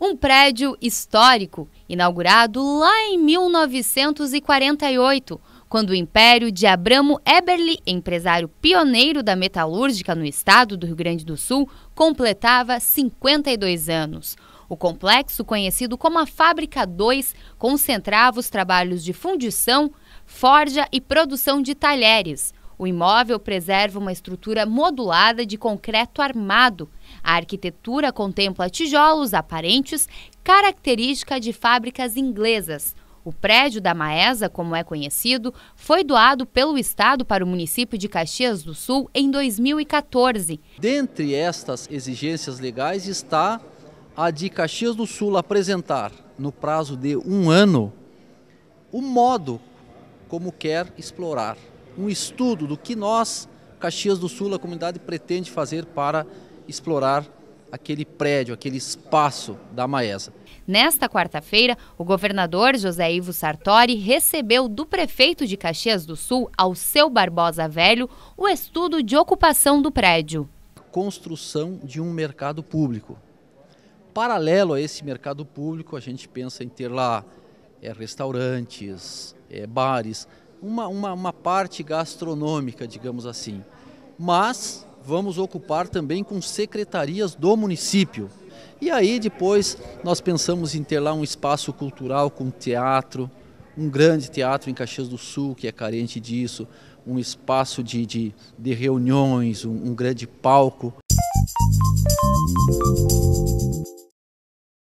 Um prédio histórico, inaugurado lá em 1948, quando o império de Abramo Eberly, empresário pioneiro da metalúrgica no estado do Rio Grande do Sul, completava 52 anos. O complexo, conhecido como a Fábrica 2, concentrava os trabalhos de fundição, forja e produção de talheres. O imóvel preserva uma estrutura modulada de concreto armado. A arquitetura contempla tijolos aparentes, característica de fábricas inglesas. O prédio da Maesa, como é conhecido, foi doado pelo Estado para o município de Caxias do Sul em 2014. Dentre estas exigências legais está a de Caxias do Sul apresentar, no prazo de um ano, o modo como quer explorar um estudo do que nós, Caxias do Sul, a comunidade pretende fazer para explorar aquele prédio, aquele espaço da Maesa. Nesta quarta-feira, o governador José Ivo Sartori recebeu do prefeito de Caxias do Sul, Alceu Barbosa Velho, o estudo de ocupação do prédio. Construção de um mercado público. Paralelo a esse mercado público, a gente pensa em ter lá é, restaurantes, é, bares, uma, uma, uma parte gastronômica, digamos assim. Mas vamos ocupar também com secretarias do município. E aí depois nós pensamos em ter lá um espaço cultural com teatro, um grande teatro em Caxias do Sul, que é carente disso, um espaço de, de, de reuniões, um, um grande palco.